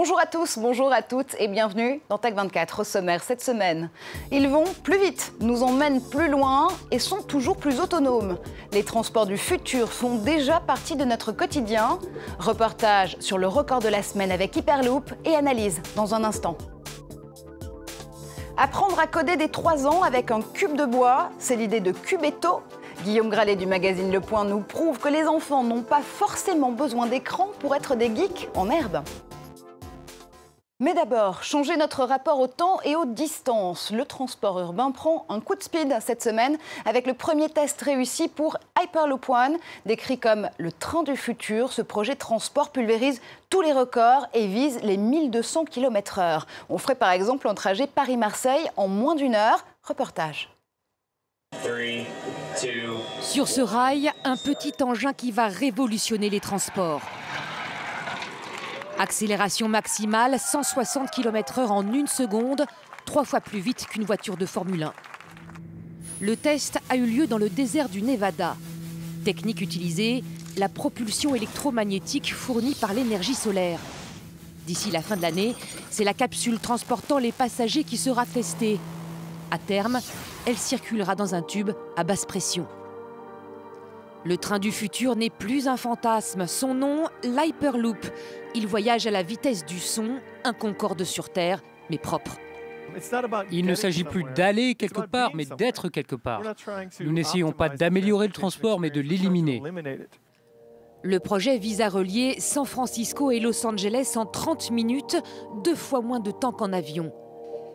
Bonjour à tous, bonjour à toutes et bienvenue dans Tech 24 au sommaire cette semaine. Ils vont plus vite, nous emmènent plus loin et sont toujours plus autonomes. Les transports du futur font déjà partie de notre quotidien. Reportage sur le record de la semaine avec Hyperloop et analyse dans un instant. Apprendre à coder des 3 ans avec un cube de bois, c'est l'idée de Cubeto. Guillaume Gralet du magazine Le Point nous prouve que les enfants n'ont pas forcément besoin d'écran pour être des geeks en herbe. Mais d'abord, changer notre rapport au temps et aux distances. Le transport urbain prend un coup de speed cette semaine avec le premier test réussi pour Hyperloop One. Décrit comme le train du futur, ce projet transport pulvérise tous les records et vise les 1200 km/h. On ferait par exemple un trajet Paris-Marseille en moins d'une heure. Reportage. Sur ce rail, un petit engin qui va révolutionner les transports. Accélération maximale, 160 km/h en une seconde, trois fois plus vite qu'une voiture de Formule 1. Le test a eu lieu dans le désert du Nevada. Technique utilisée, la propulsion électromagnétique fournie par l'énergie solaire. D'ici la fin de l'année, c'est la capsule transportant les passagers qui sera testée. À terme, elle circulera dans un tube à basse pression. Le train du futur n'est plus un fantasme. Son nom, l'Hyperloop, il voyage à la vitesse du son, un concorde sur Terre, mais propre. Il ne s'agit plus d'aller quelque part, mais d'être quelque part. Nous n'essayons pas d'améliorer le transport, mais de l'éliminer. Le projet vise à relier San Francisco et Los Angeles en 30 minutes, deux fois moins de temps qu'en avion.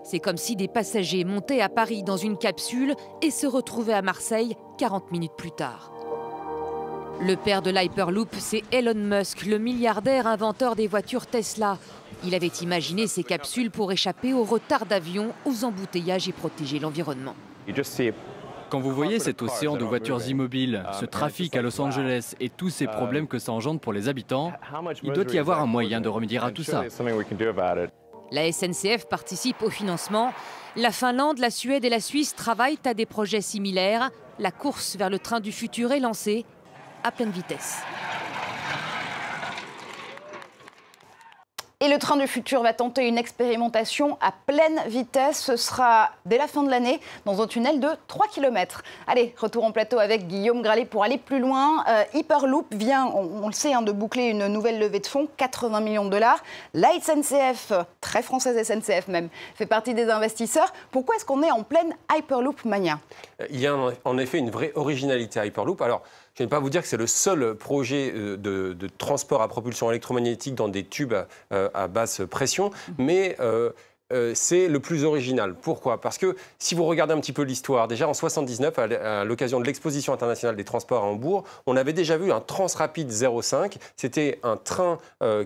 C'est comme si des passagers montaient à Paris dans une capsule et se retrouvaient à Marseille 40 minutes plus tard. Le père de l'Hyperloop, c'est Elon Musk, le milliardaire inventeur des voitures Tesla. Il avait imaginé ces capsules pour échapper aux retards d'avion, aux embouteillages et protéger l'environnement. Quand vous voyez cet océan de voitures immobiles, ce trafic à Los Angeles et tous ces problèmes que ça engendre pour les habitants, il doit y avoir un moyen de remédier à tout ça. La SNCF participe au financement. La Finlande, la Suède et la Suisse travaillent à des projets similaires. La course vers le train du futur est lancée à pleine vitesse. Et le train du futur va tenter une expérimentation à pleine vitesse. Ce sera dès la fin de l'année dans un tunnel de 3 km. Allez, retour en plateau avec Guillaume Gralet pour aller plus loin. Euh, Hyperloop vient, on, le sait, hein, de boucler une nouvelle levée de fonds, 80 millions de dollars. La SNCF, très française SNCF même, fait partie des investisseurs. Pourquoi est-ce qu'on est en pleine Hyperloop mania euh, Il y a en effet une vraie originalité à Hyperloop. Alors, je ne vais pas vous dire que c'est le seul projet euh, de, transport à propulsion électromagnétique dans des tubes euh, à, basse pression, mais euh, c'est le plus original. Pourquoi Parce que si vous regardez un petit peu l'histoire, déjà en 79, à l'occasion de l'exposition internationale des transports à Hambourg, on avait déjà vu un Transrapide 05. C'était un train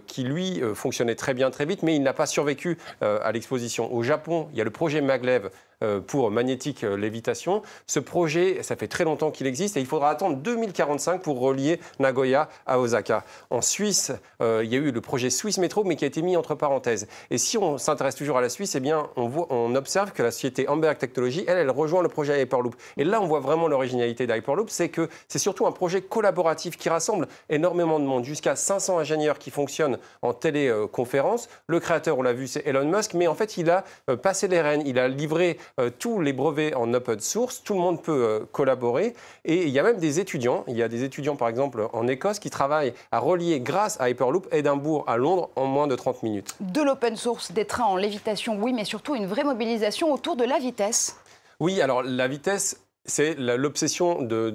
qui, lui, fonctionnait très bien, très vite, mais il n'a pas survécu à l'exposition. Au Japon, il y a le projet Maglev euh, pour magnétique lévitation. Ce projet, ça fait très longtemps qu'il existe et il faudra attendre 2045 pour relier Nagoya à Osaka. En Suisse, euh, il y a eu le projet Swiss Metro, mais qui a été mis entre parenthèses. Et si on s'intéresse toujours à la Suisse, eh bien, on, voit, on observe que la société Amberg Technology, elle, elle rejoint le projet Hyperloop. Et là, on voit vraiment l'originalité d'Hyperloop, c'est que c'est surtout un projet collaboratif qui rassemble énormément de monde, jusqu'à 500 ingénieurs qui fonctionnent en téléconférence. Le créateur, on l'a vu, c'est Elon Musk, mais en fait, il a euh, passé les rênes, il a livré euh, tous les brevets en open source, tout le monde peut euh, collaborer. Et il y a même des étudiants, il y a des étudiants par exemple en Écosse qui travaillent à relier grâce à Hyperloop Édimbourg à Londres en moins de 30 minutes. De l'open source, des trains en lévitation, oui, mais surtout une vraie mobilisation autour de la vitesse. Oui, alors la vitesse, c'est l'obsession de,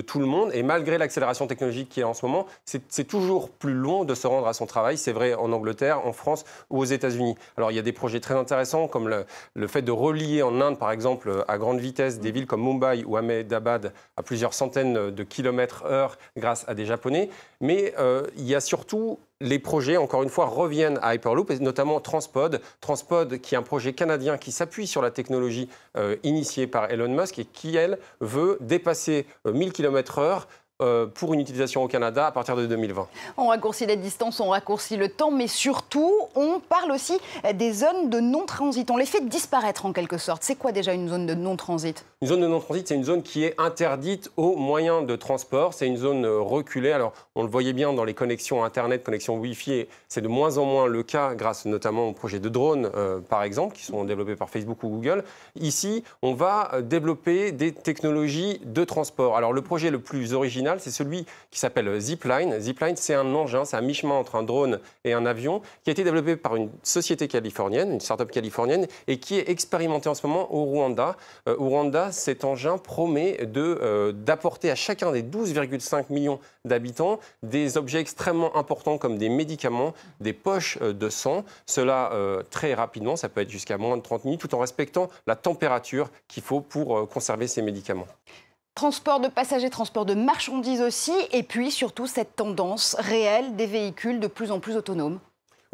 tout le monde. Et malgré l'accélération technologique qui est en ce moment, c'est toujours plus long de se rendre à son travail. C'est vrai en Angleterre, en France ou aux États-Unis. Alors il y a des projets très intéressants comme le, fait de relier en Inde, par exemple, à grande vitesse des mm. villes comme Mumbai ou Ahmedabad à plusieurs centaines de kilomètres heure grâce à des Japonais. Mais euh, il y a surtout les projets, encore une fois, reviennent à Hyperloop, et notamment Transpod. Transpod, qui est un projet canadien qui s'appuie sur la technologie euh, initiée par Elon Musk et qui, elle, veut dépasser 1000 euh, km/h euh, pour une utilisation au Canada à partir de 2020. On raccourcit la distance, on raccourcit le temps, mais surtout, on parle aussi des zones de non-transit. On les fait disparaître en quelque sorte. C'est quoi déjà une zone de non-transit Une zone de non-transit, c'est une zone qui est interdite aux moyens de transport. C'est une zone reculée. Alors, on le voyait bien dans les connexions Internet, connexions Wi-Fi. C'est de moins en moins le cas grâce notamment aux projets de drones, euh, par exemple, qui sont développés par Facebook ou Google. Ici, on va développer des technologies de transport. Alors, le projet le plus original, c'est celui qui s'appelle Zipline. Zipline, c'est un engin, c'est un mi-chemin entre un drone et un avion qui a été développé par une société californienne, une start-up californienne, et qui est expérimentée en ce moment au Rwanda. Euh, au Rwanda, cet engin promet euh, d'apporter à chacun des 12,5 millions d'habitants des objets extrêmement importants comme des médicaments, des poches euh, de sang. Cela très rapidement, ça peut être jusqu'à moins de 30 minutes, tout en respectant la température qu'il faut pour conserver ces médicaments. Transport de passagers, transport de marchandises aussi, et puis surtout cette tendance réelle des véhicules de plus en plus autonomes.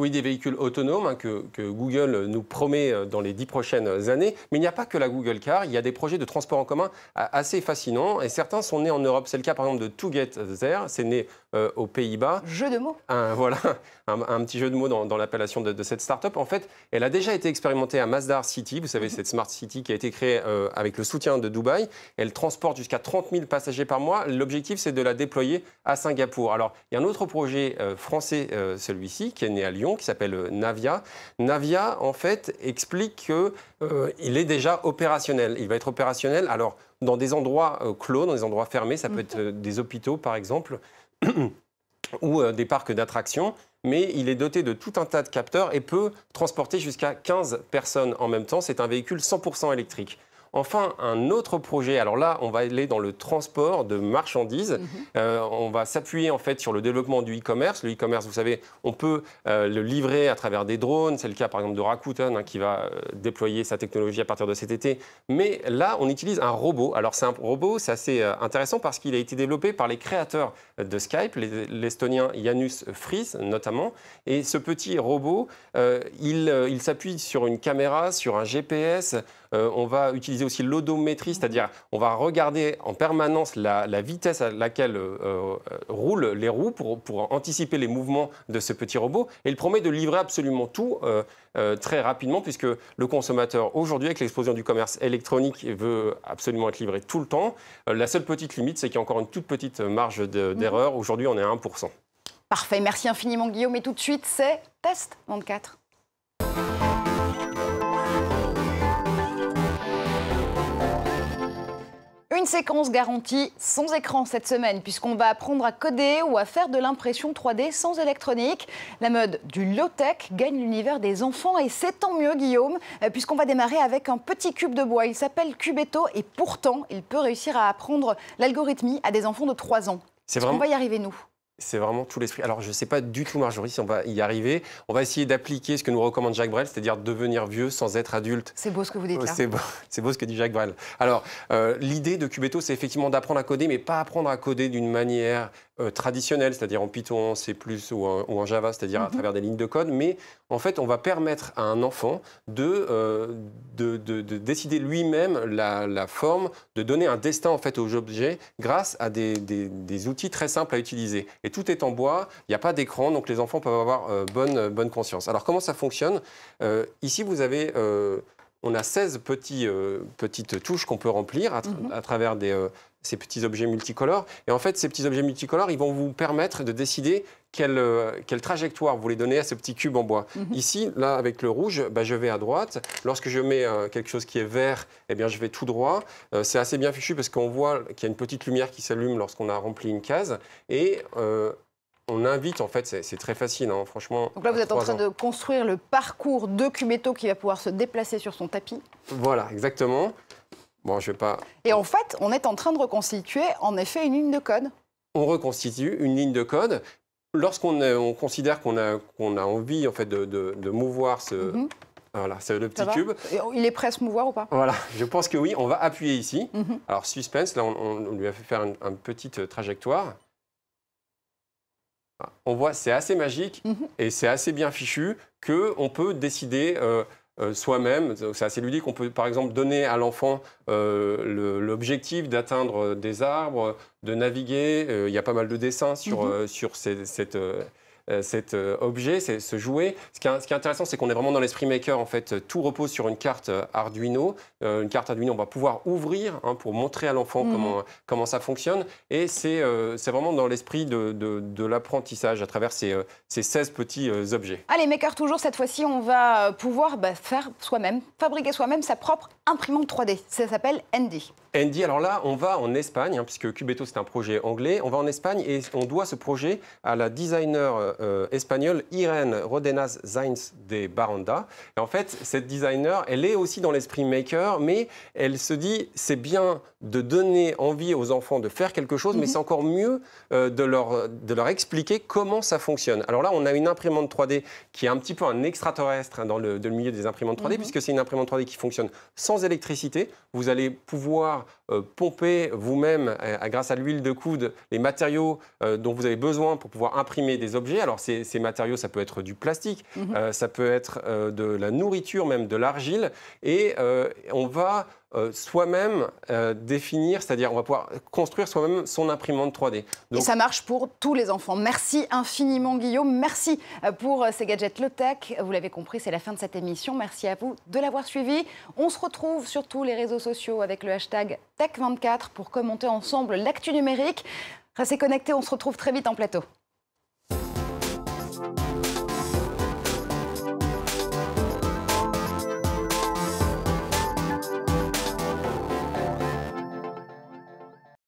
Oui, des véhicules autonomes hein, que, Google nous promet euh, dans les dix prochaines années. Mais il n'y a pas que la Google Car. Il y a des projets de transport en commun euh, assez fascinants. Et certains sont nés en Europe. C'est le cas, par exemple, de To Get There. C'est né euh, aux Pays-Bas. Jeu de mots. voilà, un, petit jeu de mots dans, l'appellation de, cette start-up. En fait, elle a déjà été expérimentée à Masdar City. Vous savez, mhm. cette smart city qui a été créée avec le soutien de Dubaï. Elle transporte jusqu'à 30 000 passagers par mois. L'objectif, c'est de la déployer à Singapour. Alors, il y a un autre projet français, celui-ci, qui est né à Lyon qui s'appelle euh, Navia. Navia, en fait, explique qu'il euh, est déjà opérationnel. Il va être opérationnel, alors, dans des endroits euh, clos, dans des endroits fermés, ça peut être des hôpitaux, par exemple, ou des parcs d'attractions mais il est doté de tout un tas de capteurs et peut transporter jusqu'à 15 personnes en même temps. C'est un véhicule 100% électrique. Enfin, un autre projet, alors là, on va aller dans le transport de marchandises. Mhm. Euh, on va s'appuyer en fait sur le développement du e-commerce. Le e-commerce, vous savez, on peut euh, le livrer à travers des drones. C'est le cas par exemple de Rakuten hein, qui va euh, déployer sa technologie à partir de cet été. Mais là, on utilise un robot. Alors c'est un robot, c'est assez intéressant parce qu'il a été développé par les créateurs de Skype, l'Estonien Janus Fries notamment. Et ce petit robot, il, il s'appuie sur une caméra, sur un GPS. on va utiliser aussi l'odométrie, c'est-à-dire on va regarder en permanence la, vitesse à laquelle euh, euh, roulent les roues pour, pour, anticiper les mouvements de ce petit robot. Et il promet de livrer absolument tout euh, très rapidement, puisque le consommateur aujourd'hui, avec l'explosion du commerce électronique, veut absolument être livré tout le temps. la seule petite limite, c'est qu'il y a encore une toute petite marge mhm. d'erreur. Aujourd'hui, on est à 1%. Parfait, merci infiniment Guillaume. Et tout de suite, c'est Test 24. Une séquence garantie sans écran cette semaine, puisqu'on va apprendre à coder ou à faire de l'impression 3D sans électronique. La mode du low-tech gagne l'univers des enfants et c'est tant mieux, Guillaume, euh, puisqu'on va démarrer avec un petit cube de bois. Il s'appelle Cubetto et pourtant, il peut réussir à apprendre l'algorithmie à des enfants de 3 ans. C'est vraiment. On va y arriver, nous. C'est vraiment tout l'esprit. Alors, je ne sais pas du tout, Marjorie, si on va y arriver. On va essayer d'appliquer ce que nous recommande Jacques Brel, c'est-à-dire devenir vieux sans être adulte. C'est beau ce que vous dites là. C'est beau, ce que dit Jacques Brel. Alors, euh, l'idée de Cubeto, c'est effectivement d'apprendre à coder, mais pas apprendre à coder d'une manière euh, traditionnel, c'est-à-dire en Python, C++ ou en, Java, c'est-à-dire à mhm. travers des lignes de code, mais en fait, on va permettre à un enfant de, euh, de, décider lui-même la, forme, de donner un destin en fait aux objets grâce à des, outils très simples à utiliser. Et tout est en bois, il n'y a pas d'écran, donc les enfants peuvent avoir euh, bonne, bonne conscience. Alors comment ça fonctionne Ici, vous avez on a 16 euh, petites touches qu'on peut remplir à, mhm. travers euh, ces petits objets multicolores. Et en fait, ces petits objets multicolores, ils vont vous permettre de décider quelle, euh, trajectoire vous voulez donner à ce petit cube en bois. Mhm. Ici, là, avec le rouge, bah, je vais à droite. Lorsque je mets quelque chose qui est vert, eh bien, je vais tout droit. c'est assez bien fichu parce qu'on voit qu'il y a une petite lumière qui s'allume lorsqu'on a rempli une case. Et on invite, en fait, c'est très facile, hein, franchement. Donc là, vous êtes en train de construire le parcours de Cubeto qui va pouvoir se déplacer sur son tapis. Voilà, exactement. Bon, je vais pas. Et en fait, on est en train de reconstituer, en effet, une ligne de code. On reconstitue une ligne de code. Lorsqu'on euh, considère qu'on a, envie, en fait, de, mouvoir ce. Mhm. Voilà, le petit cube. Il est prêt à se mouvoir ou pas Voilà, je pense que oui. On va appuyer ici. Mhm. Alors, suspense, là, on, lui a fait faire une petite trajectoire. On voit, c'est assez magique mhm. et c'est assez bien fichu que on peut décider euh, euh, soi-même. C'est assez ludique. On peut, par exemple, donner à l'enfant euh, l'objectif d'atteindre des arbres, de naviguer. Il y a pas mal de dessins sur, mhm. sur cette euh, cet euh, objet, ce jouet. Ce qui est, intéressant, c'est qu'on est vraiment dans l'esprit maker. En fait, tout repose sur une carte euh, Arduino. une carte Arduino, on va pouvoir ouvrir hein, pour montrer à l'enfant mhm. comment, ça fonctionne. Et c'est vraiment dans l'esprit de, l'apprentissage à travers ces, ces 16 petits objets. Allez, ah, maker toujours, cette fois-ci, on va pouvoir bah, faire soi-même, fabriquer soi-même sa propre imprimante 3D. Ça s'appelle Andy. Andy, alors là, on va en Espagne, hein, puisque Cubeto, c'est un projet anglais. On va en Espagne et on doit ce projet à la designer euh, espagnole Irene Rodenas Zainz de Baranda. Et en fait, cette designer, elle est aussi dans l'esprit maker, mais elle se dit, c'est bien de donner envie aux enfants de faire quelque chose, mais mhm. c'est encore mieux euh, de, leur, de leur expliquer comment ça fonctionne. Alors là, on a une imprimante 3D qui est un petit peu un extraterrestre hein, dans le, milieu des imprimantes 3D, mhm. puisque c'est une imprimante 3D qui fonctionne sans électricité. Vous allez pouvoir euh, pomper vous-même, euh, grâce à l'huile de coude, les matériaux euh, dont vous avez besoin pour pouvoir imprimer des objets. Alors ces, matériaux, ça peut être du plastique, mhm. ça peut être de la nourriture même, de l'argile, et on va euh, soi-même euh, définir, c'est-à-dire on va pouvoir construire soi-même son imprimante 3D. Et ça marche pour tous les enfants. Merci infiniment Guillaume, merci euh, pour ces gadgets low-tech. Vous l'avez compris, c'est la fin de cette émission. Merci à vous de l'avoir suivi. On se retrouve sur tous les réseaux sociaux avec le hashtag Tech24 pour commenter ensemble l'actu numérique. Restez connectés, on se retrouve très vite en plateau.